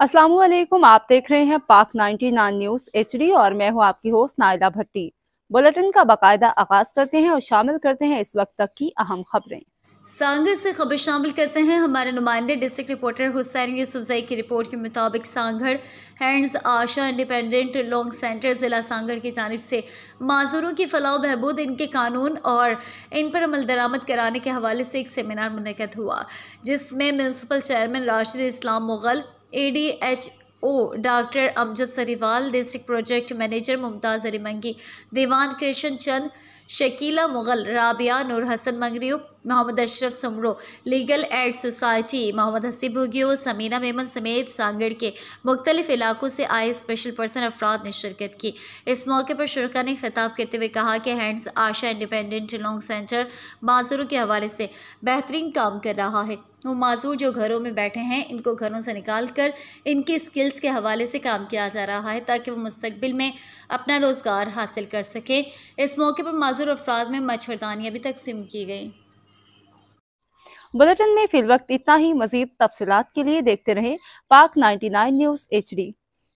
असलम आप देख रहे हैं पाक 99 न्यूज एच और मैं हूं आपकी होस्ट नायदा भट्टी बुलेटिन का बाकायदा आगाज करते हैं और शामिल करते हैं इस वक्त तक की अहम खबरें सांगर से खबर शामिल करते हैं हमारे नुमाइंदे डिस्ट्रिक्ट रिपोर्टर हुसैन यूसुफजई की रिपोर्ट के मुताबिक Sanghar Hands Asha independent living centre ज़िला सांगर की जानब से माजूरों की फलाह बहबूद इनके कानून और इन पर अमल दरामद कराने के हवाले से एक सेमिनार मनकद हुआ जिसमें municipal chairman Rashid Islam Mughal A D H O doctor Amjad Sariwal district project manager Mumtaz Ali Mangi Diwan Krishan Chand Shakila Mughal Rabia Noor Hassan Mangrub Mohammad Ashraf Samro legal aid society Mohammad Haseeb Bhugio Samina Memon समेत सांगड़ के मुख्तलिफ इलाकों से आए स्पेशल पर्सन अफराद ने शिरकत की इस मौके पर शुरा ने खिताब करते हुए कहा कि Hands Asha independent living centre माजूरों के हवाले से बेहतरीन काम कर रहा है वो माजूर जो घरों में बैठे हैं इनको घरों से निकाल कर इनकी स्किल्स के हवाले से काम किया जा रहा है ताकि वो मुस्तबिल में अपना रोज़गार हासिल कर सकें इस मौके पर माजूर अफराद में मच्छरदानियाँ भी तकसीम की गई बुलेटिन में फिल वक्त इतना ही मजीद तफसलत के लिए देखते रहें पाक 99 न्यूज़ एच